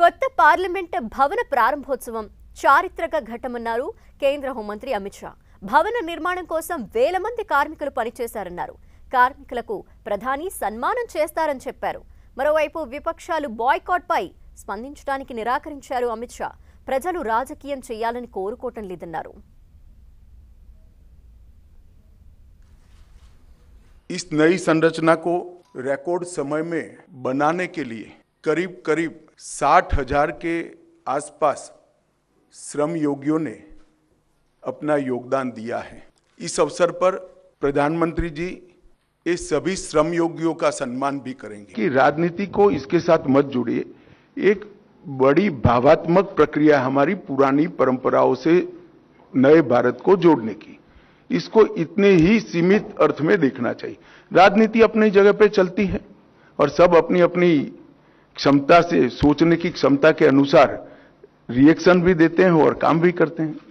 కొత్త పార్లమెంట్ భవన ప్రారంభోత్సవం చారిత్రక ఘట్టమన్నారు కేంద్ర హోంమంత్రి అమిత్ షా భవన నిర్మాణం కోసం వేల మంది కార్మికులు పనిచేశారన్నారు కార్మికులకు ప్రధాని సన్మానం చేస్తారని చెప్పారు మరోవైపు విపక్షాలు బాయ్కాట్పై స్పందించడానికి నిరాకరించారు అమిత్ షా ప్రజలు రాజకీయం చేయాలని కోరుకోవటం లేదన్నారు इस नई संरचना को रिकॉर्ड समय में बनाने के लिए करीब करीब साठ हजार के आसपास श्रम योगियों ने अपना योगदान दिया है इस अवसर पर प्रधानमंत्री जी ये सभी श्रम योगियों का सम्मान भी करेंगे कि राजनीति को इसके साथ मत जुड़िए एक बड़ी भावात्मक प्रक्रिया हमारी पुरानी परंपराओं से नए भारत को जोड़ने की इसको इतने ही सीमित अर्थ में देखना चाहिए राजनीति अपनी जगह पे चलती है और सब अपनी अपनी क्षमता से सोचने की क्षमता के अनुसार रिएक्शन भी देते हैं और काम भी करते हैं